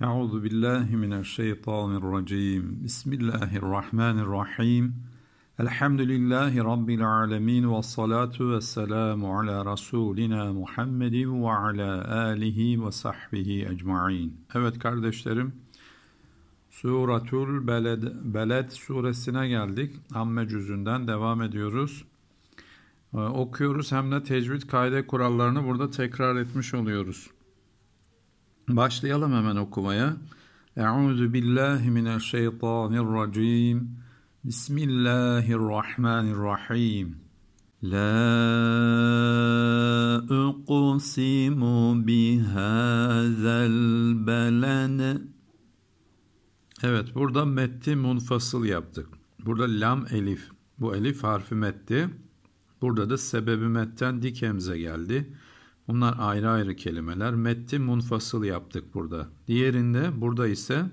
Euzu billahi mineşşeytanirracim. Bismillahirrahmanirrahim. Elhamdülillahi rabbil alamin ve salatu vesselamu ala rasulina Muhammedin ve ala alihi ve sahbihi ecmaîn. Evet kardeşlerim, Suratul Beled, Beled suresine geldik. Amme cüzünden devam ediyoruz. Ee, okuyoruz hem de tecvid kaide kurallarını burada tekrar etmiş oluyoruz. Başlayalım hemen okumaya. Euzu billahi mineşşeytanirracim. Bismillahirrahmanirrahim. La uqsimu bihazel belen. Evet burada metti munfasıl yaptık. Burada lam elif. Bu elif harfi metti. Burada da sebebi metten dik hemze geldi. Bunlar ayrı ayrı kelimeler. Metti munfasıl yaptık burada. Diğerinde burada ise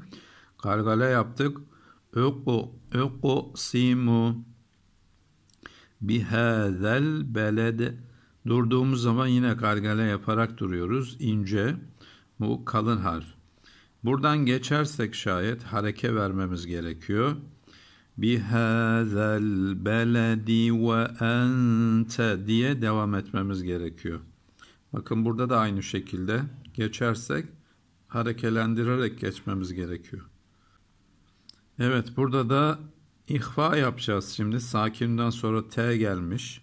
gargale yaptık. Öku, öku simu bihazel beled. Durduğumuz zaman yine gargale yaparak duruyoruz. İnce, bu kalın harf. Buradan geçersek şayet hareke vermemiz gerekiyor. Bihazel beledi ve ente diye devam etmemiz gerekiyor. Bakın burada da aynı şekilde geçersek harekelendirerek geçmemiz gerekiyor. Evet burada da ihfa yapacağız şimdi. Sakinden sonra T gelmiş.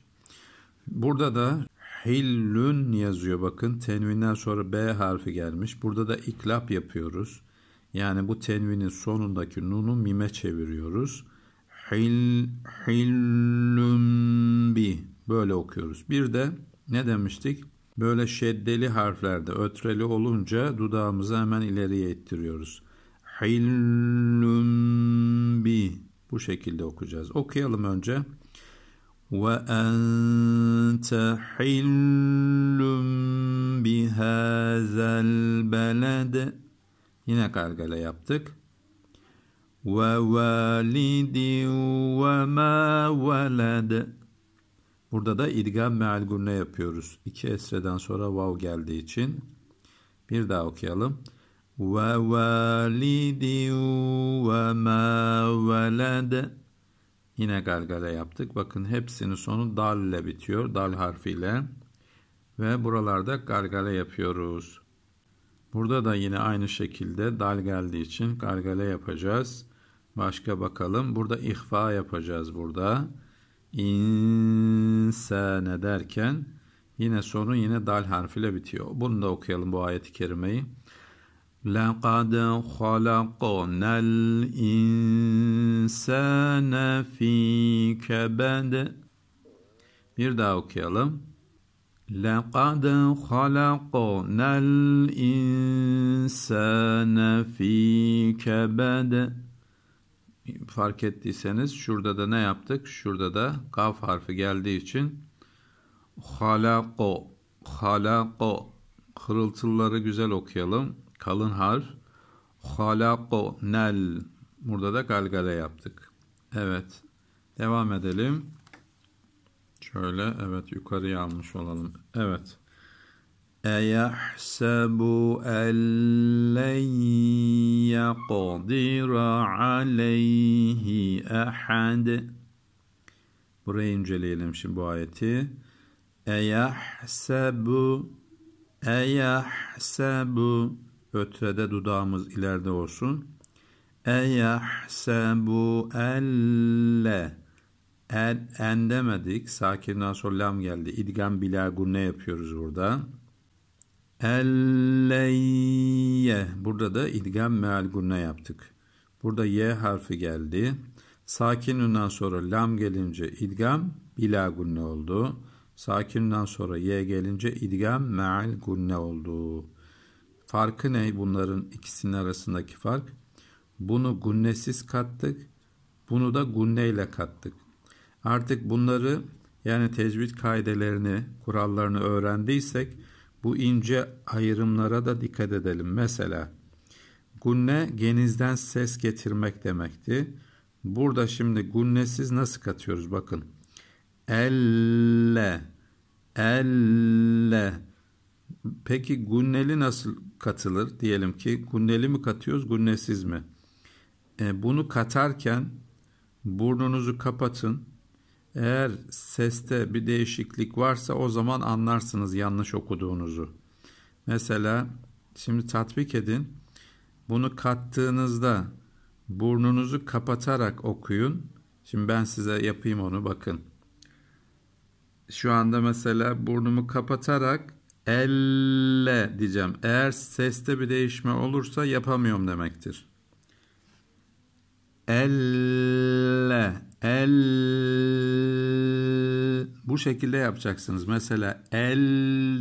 Burada da hillün yazıyor bakın. Tenvinden sonra B harfi gelmiş. Burada da iklap yapıyoruz. Yani bu tenvinin sonundaki nunu mime çeviriyoruz. Hil, hillüm bi. Böyle okuyoruz. Bir de ne demiştik? Böyle şeddeli harflerde ötreli olunca dudağımızı hemen ileriye ettiriyoruz. Hillum bi. Bu şekilde okuyacağız. Okuyalım önce. Ve ente hillum bihazel beled. Yine gargala yaptık. Ve validin ve ma veled. Burada da idgam meal gurne yapıyoruz. İki esreden sonra vav geldiği için. Bir daha okuyalım. Ve validin ve ma veled. Yine galgala yaptık. Bakın hepsinin sonu dal ile bitiyor. Dal harfiyle. Ve buralarda gargale yapıyoruz. Burada da yine aynı şekilde dal geldiği için gargale yapacağız. Başka bakalım. Burada ihfa yapacağız burada. Burada insane derken yine sonu yine dal harfiyle bitiyor. Bunu da okuyalım bu ayeti kerimeyi. لَقَدْ خَلَقْنَا الْاِنْسَانَ ف۪ي كَبَدٍ Bir daha okuyalım. لَقَدْ خَلَقْنَا الْاِنْسَانَ ف۪ي كَبَدٍ fark ettiyseniz şurada da ne yaptık? Şurada da kaf harfi geldiği için halako halako kırıltıları güzel okuyalım. Kalın harf halako nel burada da galgale yaptık. Evet. Devam edelim. Şöyle evet yukarıya almış olalım. Evet. أيحسب أن لن يقدر عليه أحد Burayı inceleyelim şimdi bu ayeti. Eyahsebu Eyahsebu Ötrede dudağımız ileride olsun. Eyahsebu elle El, en demedik. Sakinden sonra lam geldi. İdgam bilagunne yapıyoruz burada. Elleyye. Burada da idgam meal gurna yaptık. Burada y harfi geldi. Sakinünden sonra lam gelince idgam bila gunne oldu. Sakinden sonra y gelince idgam meal gunne oldu. Farkı ne bunların ikisinin arasındaki fark? Bunu gunnesiz kattık. Bunu da gunne ile kattık. Artık bunları yani tecvid kaidelerini, kurallarını öğrendiysek bu ince ayrımlara da dikkat edelim. Mesela gunne genizden ses getirmek demekti. Burada şimdi gunnesiz nasıl katıyoruz bakın. Elle elle Peki gunneli nasıl katılır? Diyelim ki gunneli mi katıyoruz, gunnesiz mi? E, bunu katarken burnunuzu kapatın. Eğer seste bir değişiklik varsa o zaman anlarsınız yanlış okuduğunuzu. Mesela şimdi tatbik edin. Bunu kattığınızda burnunuzu kapatarak okuyun. Şimdi ben size yapayım onu bakın. Şu anda mesela burnumu kapatarak elle diyeceğim. Eğer seste bir değişme olursa yapamıyorum demektir. Elle, el. Bu şekilde yapacaksınız. Mesela el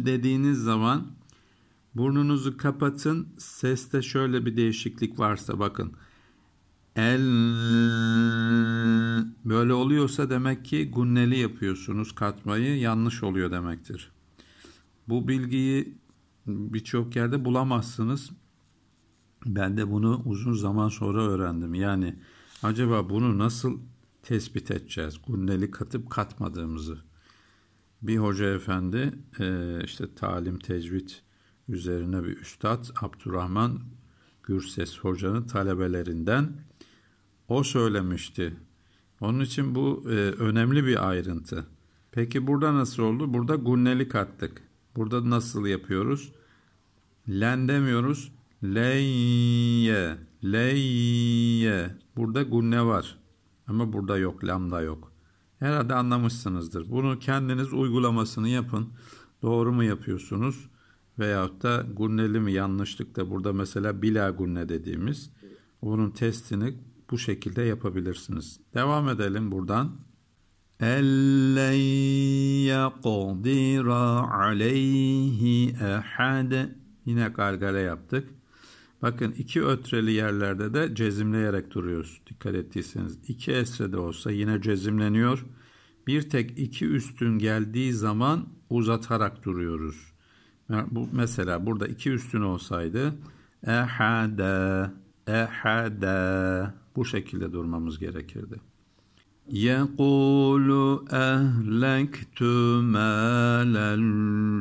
dediğiniz zaman burnunuzu kapatın. Seste şöyle bir değişiklik varsa bakın. El böyle oluyorsa demek ki gunneli yapıyorsunuz katmayı yanlış oluyor demektir. Bu bilgiyi birçok yerde bulamazsınız. Ben de bunu uzun zaman sonra öğrendim. Yani Acaba bunu nasıl tespit edeceğiz? Gunneli katıp katmadığımızı. Bir hoca efendi e, işte talim tecvid üzerine bir üstad Abdurrahman Gürses hocanın talebelerinden o söylemişti. Onun için bu e, önemli bir ayrıntı. Peki burada nasıl oldu? Burada gunnelik kattık. Burada nasıl yapıyoruz? Len demiyoruz. Leyye, leyye. Burada gunne var ama burada yok, lambda yok. Herhalde anlamışsınızdır. Bunu kendiniz uygulamasını yapın. Doğru mu yapıyorsunuz? Veyahut da gunneli mi yanlışlıkta burada mesela bila gunne dediğimiz onun testini bu şekilde yapabilirsiniz. Devam edelim buradan. اَلَّنْ يَقْدِرَ aleyhi اَحَدٍ Yine gargara yaptık. Bakın iki ötreli yerlerde de cezimleyerek duruyoruz. Dikkat ettiyseniz iki esre de olsa yine cezimleniyor. Bir tek iki üstün geldiği zaman uzatarak duruyoruz. Bu mesela burada iki üstün olsaydı ehade ehade bu şekilde durmamız gerekirdi. Yekulu ehlektu malen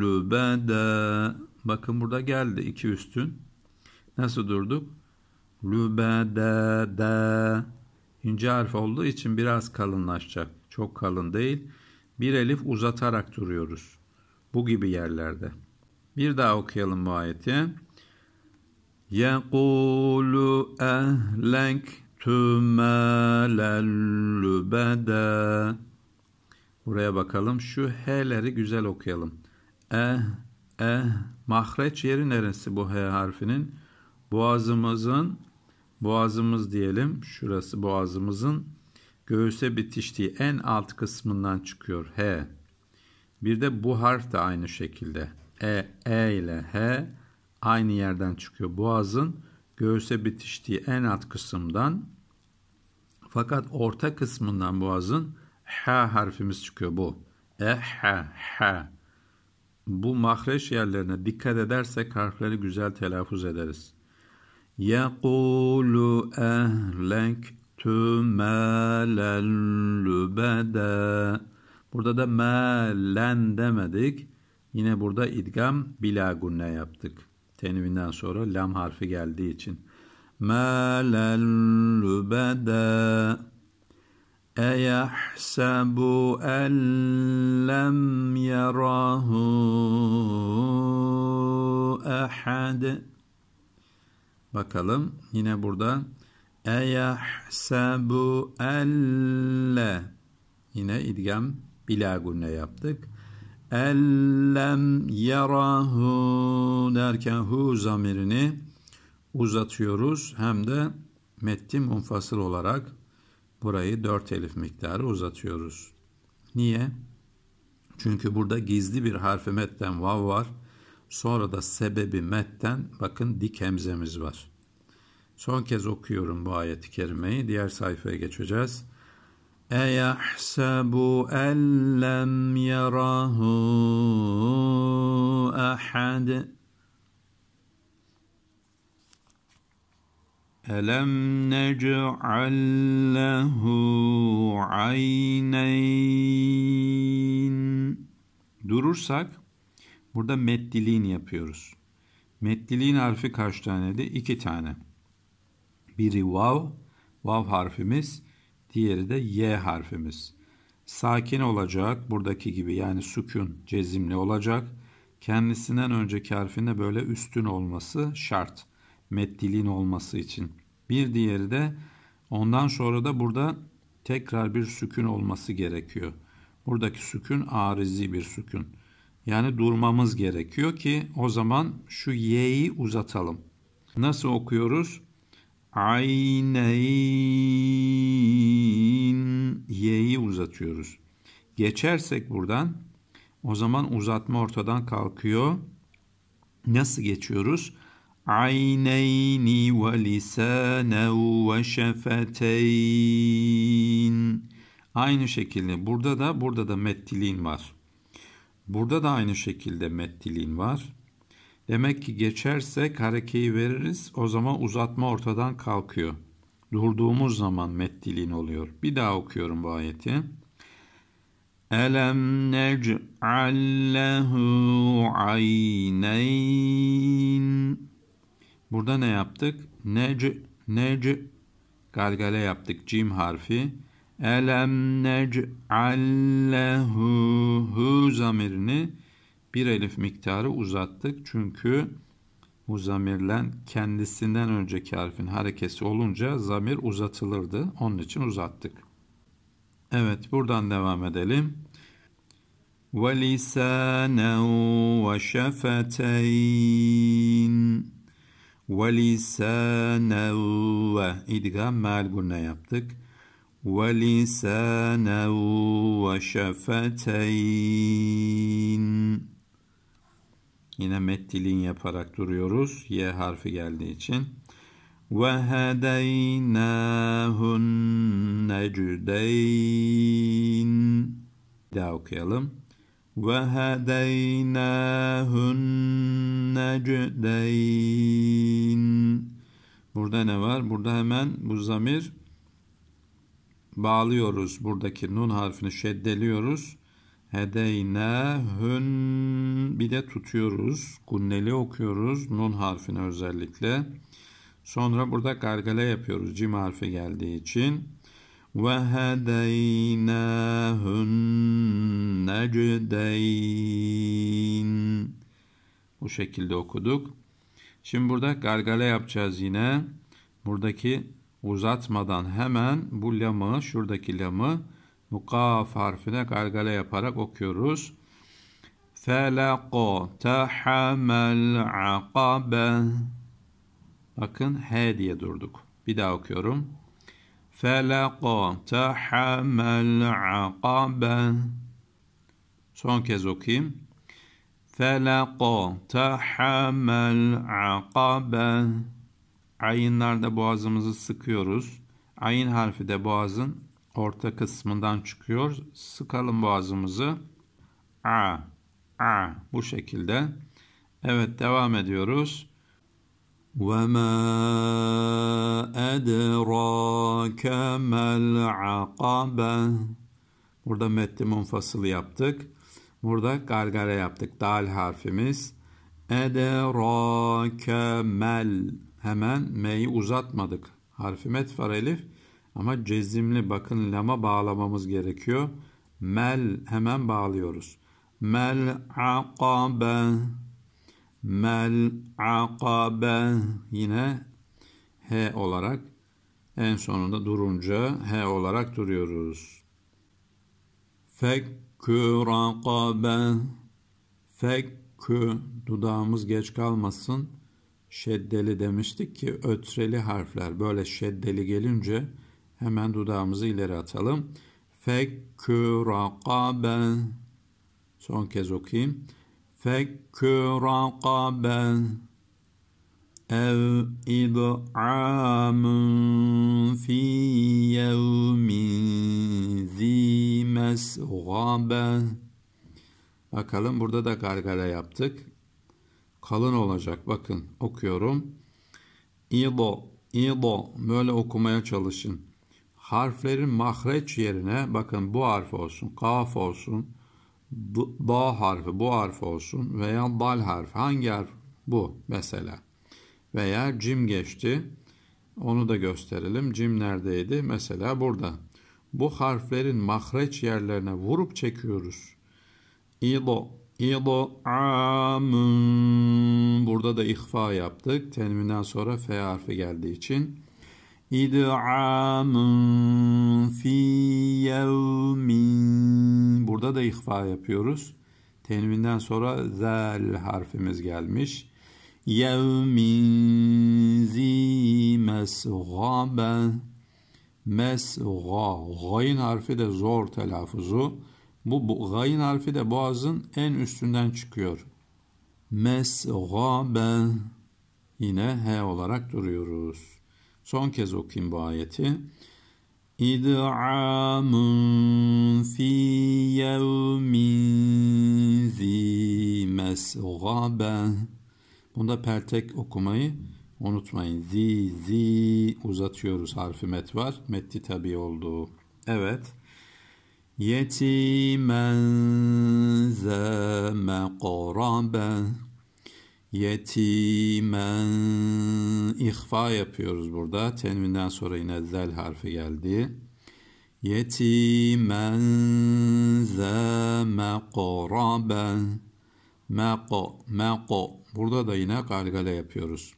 lübede Bakın burada geldi iki üstün. Nasıl durduk? Lübede de. İnce harf olduğu için biraz kalınlaşacak. Çok kalın değil. Bir elif uzatarak duruyoruz. Bu gibi yerlerde. Bir daha okuyalım bu ayeti. Yekulu ehlek tümelel lübede. Buraya bakalım. Şu H'leri güzel okuyalım. Eh, eh. Mahreç yeri neresi bu H harfinin? boğazımızın boğazımız diyelim şurası boğazımızın göğüse bitiştiği en alt kısmından çıkıyor H. Bir de bu harf de aynı şekilde E, e ile H aynı yerden çıkıyor. Boğazın göğüse bitiştiği en alt kısımdan fakat orta kısmından boğazın H harfimiz çıkıyor bu. E, H, H. Bu mahreç yerlerine dikkat edersek harfleri güzel telaffuz ederiz. يقول أهلكت مالا لبدا Burada da malen demedik. Yine burada idgam bila gunne yaptık. Tenvinden sonra lam harfi geldiği için. Malen lübeda Eyahsebu en lem yarahu ehad Bakalım yine burada eyahsebu elle yine idgam bila yaptık. Ellem yarahu derken hu zamirini uzatıyoruz. Hem de mettin munfasıl olarak burayı dört elif miktarı uzatıyoruz. Niye? Çünkü burada gizli bir harfi metten vav var. Sonra da sebebi metten bakın dik hemzemiz var. Son kez okuyorum bu ayeti kerimeyi. Diğer sayfaya geçeceğiz. اَيَحْسَبُ اَنْ لَمْ يَرَهُ اَحَدٍ أَلَمْ نَجْعَلْ لَهُ عَيْنَيْنِ Durursak Burada meddiliğin yapıyoruz. Meddiliğin harfi kaç tane de? İki tane. Biri vav, vav harfimiz. Diğeri de y harfimiz. Sakin olacak buradaki gibi yani sükun cezimli olacak. Kendisinden önceki harfinde böyle üstün olması şart. Meddiliğin olması için. Bir diğeri de ondan sonra da burada tekrar bir sükun olması gerekiyor. Buradaki sükun arizi bir sükun. Yani durmamız gerekiyor ki o zaman şu y'yi uzatalım. Nasıl okuyoruz? Ayneyn y'yi uzatıyoruz. Geçersek buradan o zaman uzatma ortadan kalkıyor. Nasıl geçiyoruz? Ayneyni ve lisanen ve şefeteyn. Aynı şekilde burada da burada da mettiliğin var. Burada da aynı şekilde meddiliğin var. Demek ki geçersek harekeyi veririz. O zaman uzatma ortadan kalkıyor. Durduğumuz zaman meddiliğin oluyor. Bir daha okuyorum bu ayeti. Elem nec'allehu ayneyn. Burada ne yaptık? Nec, nec, galgale yaptık. Cim harfi. Elem nec'allehu hu zamirini bir elif miktarı uzattık. Çünkü bu zamirlen kendisinden önceki harfin harekesi olunca zamir uzatılırdı. Onun için uzattık. Evet buradan devam edelim. وَلِسَانًا وَشَفَتَيْنِ وَلِسَانًا وَاِدْغَام melgunne yaptık. ولسانا وشفتين Yine meddilin yaparak duruyoruz. Y harfi geldiği için. Ve hedeynâhun necdeyn. Bir daha okuyalım. Ve hedeynâhun necdeyn. Burada ne var? Burada hemen bu zamir bağlıyoruz. Buradaki nun harfini şeddeliyoruz. Hedeyne hün bir de tutuyoruz. Gunneli okuyoruz. Nun harfini özellikle. Sonra burada gargale yapıyoruz. Cim harfi geldiği için. Ve hedeynâhün necdeyn. Bu şekilde okuduk. Şimdi burada gargale yapacağız yine. Buradaki uzatmadan hemen bu lamı, şuradaki lamı mukaf harfine gargale yaparak okuyoruz. Felako tahamel akabe Bakın H diye durduk. Bir daha okuyorum. Felako tahamel akabe Son kez okuyayım. Felako tahamel akabe Ayınlarda boğazımızı sıkıyoruz. Ayın harfi de boğazın orta kısmından çıkıyor. Sıkalım boğazımızı. A, a bu şekilde. Evet devam ediyoruz. وَمَا أَدْرَاكَ مَا الْعَقَبَةِ Burada metni munfasıl yaptık. Burada gargara yaptık. Dal harfimiz. اَدْرَاكَ مَا hemen m'yi uzatmadık. Harfi met var elif ama cezimli bakın lama bağlamamız gerekiyor. Mel hemen bağlıyoruz. Mel akabe Mel akabe yine H olarak en sonunda durunca H olarak duruyoruz. Fekkü rakabe Fekkü dudağımız geç kalmasın şeddeli demiştik ki ötreli harfler böyle şeddeli gelince hemen dudağımızı ileri atalım. Fekkü rakabe son kez okuyayım. Fekkü rakabe ev id'amun fi yevmin zi Bakalım burada da gargara yaptık kalın olacak. Bakın okuyorum. İdo, İdo böyle okumaya çalışın. Harflerin mahreç yerine bakın bu harf olsun, kaf olsun, da harfi bu harf olsun veya dal harfi hangi harf bu mesela veya cim geçti onu da gösterelim cim neredeydi mesela burada bu harflerin mahreç yerlerine vurup çekiyoruz İdo İd'amun. Burada da ihfa yaptık. Tenvinden sonra F harfi geldiği için. İd'amun fi yevmin. Burada da ihfa yapıyoruz. Tenvinden sonra zel harfimiz gelmiş. Yevmin zi mesgabe. Mesga. Gayn harfi de zor telaffuzu. Bu, bu gayın harfi de boğazın en üstünden çıkıyor. Mesgabe yine he olarak duruyoruz. Son kez okuyayım bu ayeti. İd'amun fi yevmin zi mesgabe. Bunda pertek okumayı unutmayın. Zi zi uzatıyoruz harfi met var. Metti tabi oldu. Evet. Yetimen ze meqrabe Yetimen ihfa yapıyoruz burada. Tenvinden sonra yine zel harfi geldi. Yetimen ze meqrabe Meqo, meqo. Burada da yine galgale yapıyoruz.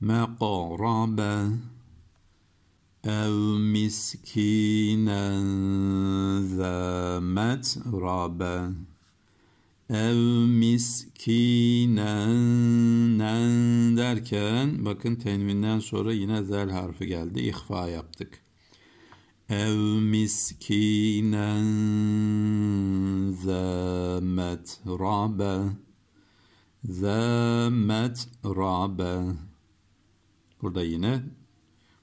Meqrabe أو مسكينا ذا متربة ev miskinen derken bakın tenvinden sonra yine zel harfi geldi. İhfa yaptık. Ev miskinen zemet rabe zemet rabe Burada yine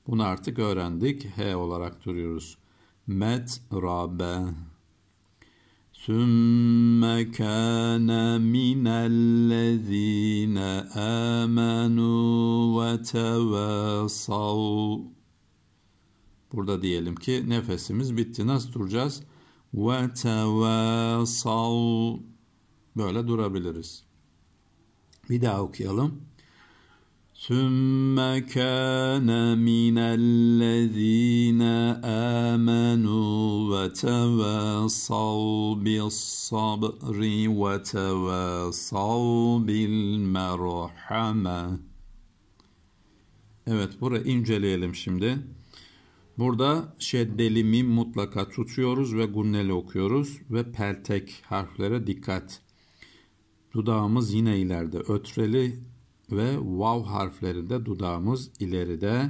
bunu artık öğrendik. H olarak duruyoruz. Met rabe. ثُمَّ كَانَ مِنَ الَّذ۪ينَ ve وَتَوَاصَوْا Burada diyelim ki nefesimiz bitti. Nasıl duracağız? Ve وَتَوَاصَوْا Böyle durabiliriz. Bir daha okuyalım. ثم كان من الذين آمنوا وتواصوا بالصبر وتواصوا بالمرحمة Evet burayı inceleyelim şimdi. Burada şeddeli mutlaka tutuyoruz ve gunneli okuyoruz ve peltek harflere dikkat. Dudağımız yine ileride. Ötreli ve vav harflerinde dudağımız ileride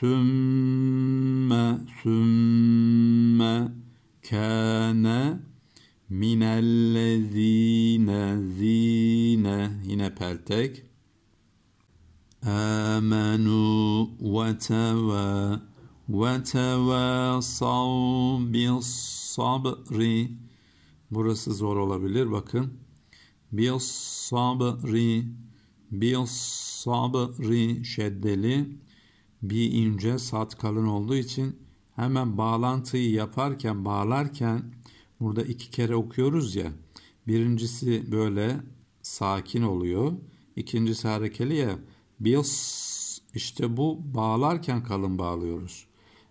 sümme sümme kâne minellezine zine yine peltek amenu ve teva ve tevasav bis sabri burası zor olabilir bakın bis sabri Bi sabri şeddeli bi ince sat kalın olduğu için hemen bağlantıyı yaparken bağlarken burada iki kere okuyoruz ya birincisi böyle sakin oluyor ikincisi harekeli ya bis işte bu bağlarken kalın bağlıyoruz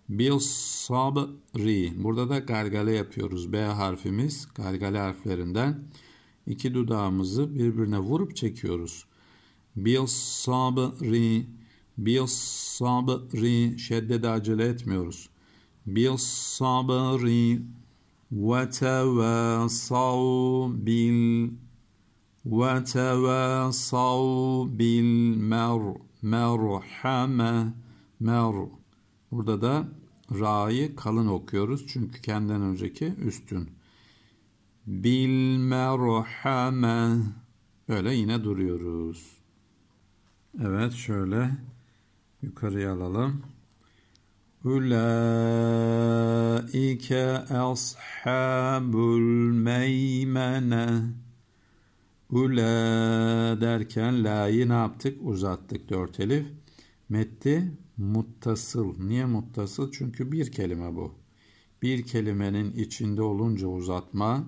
bil sabri burada da gargale yapıyoruz B harfimiz gargale harflerinden iki dudağımızı birbirine vurup çekiyoruz Bil sabri, bil sabri şiddet acele etmiyoruz. Bil sabri ve tevasav bil ve tevasav bil mer merhame mer. Burada da ra'yı kalın okuyoruz çünkü kendinden önceki üstün. Bil merhame böyle yine duruyoruz. Evet şöyle yukarıya alalım. Ulaike ashabul meymene Ula derken la'yı ne yaptık? Uzattık dört elif. Metti muttasıl. Niye muttasıl? Çünkü bir kelime bu. Bir kelimenin içinde olunca uzatma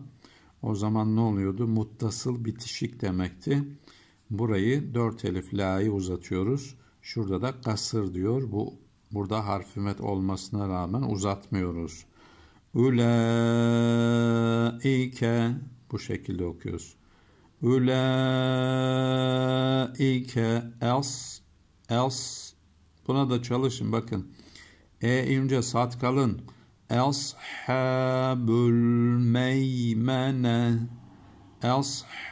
o zaman ne oluyordu? Muttasıl bitişik demekti. Burayı dört elif la'yı uzatıyoruz. Şurada da kasır diyor. Bu burada harfimet olmasına rağmen uzatmıyoruz. Üle ike bu şekilde okuyoruz. Üle ike els els buna da çalışın bakın. E ince sat kalın. Els Eshabül meymene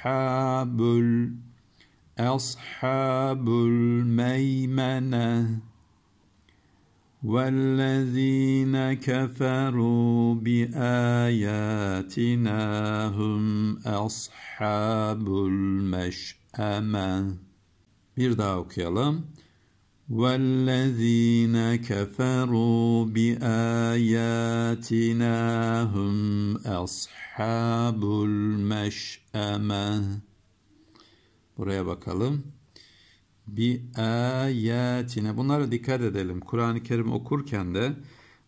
habul أصحاب الميمنة والذين كفروا بآياتنا هم أصحاب المشأمة Bir daha okuyalım. والذين كفروا بآياتنا هم أصحاب المشأمة Buraya bakalım. Bi ayetine. Bunlara dikkat edelim. Kur'an-ı Kerim okurken de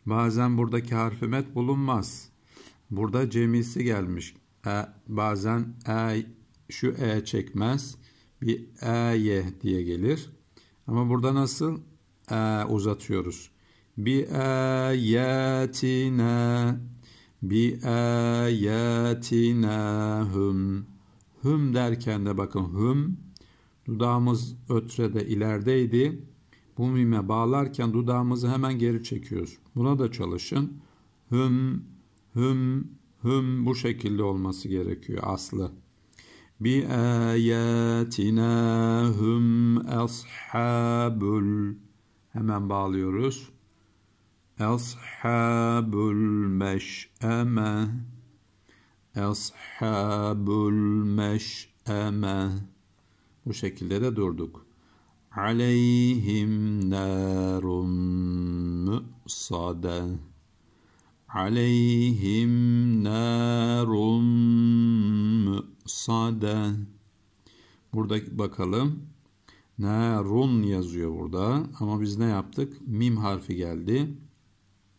bazen buradaki harfümet bulunmaz. Burada cemisi gelmiş. E, bazen e, şu e çekmez. Bir eye diye gelir. Ama burada nasıl? E uzatıyoruz. Bi ayetine bi ayatinahum hüm derken de bakın hüm dudağımız ötrede ilerideydi. Bu mime bağlarken dudağımızı hemen geri çekiyoruz. Buna da çalışın. Hüm, hüm, hüm bu şekilde olması gerekiyor aslı. Bi ayatina hüm ashabul hemen bağlıyoruz. Ashabul meş'eme Eshabul meş'eme bu şekilde de durduk. Aleyhim narun mü'sade Aleyhim narun mü'sade Burada bakalım. Narun yazıyor burada. Ama biz ne yaptık? Mim harfi geldi.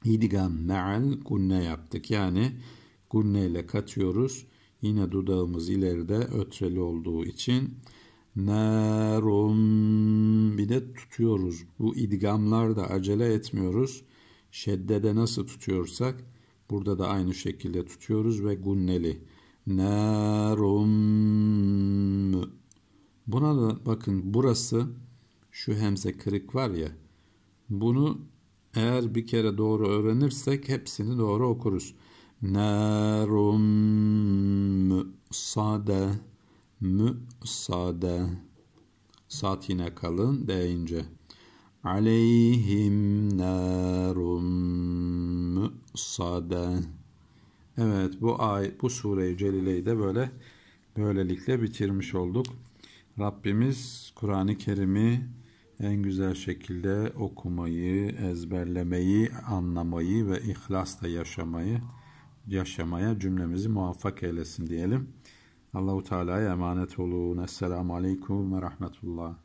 İdgam me'al kunne yaptık. Yani Gurne ile katıyoruz. Yine dudağımız ileride ötreli olduğu için nerum bir de tutuyoruz. Bu idgamlarda acele etmiyoruz. Şeddede nasıl tutuyorsak burada da aynı şekilde tutuyoruz ve gunneli. Nerum Buna da bakın burası şu hemze kırık var ya bunu eğer bir kere doğru öğrenirsek hepsini doğru okuruz. Nârum mü'sade mü'sade Sat yine kalın deyince. Aleyhim nârum mü'sade Evet bu ay bu sureyi celileyi de böyle böylelikle bitirmiş olduk. Rabbimiz Kur'an-ı Kerim'i en güzel şekilde okumayı, ezberlemeyi, anlamayı ve ihlasla yaşamayı yaşamaya cümlemizi muvaffak eylesin diyelim. Allahu Teala'ya emanet olun. Esselamu Aleyküm ve Rahmetullah.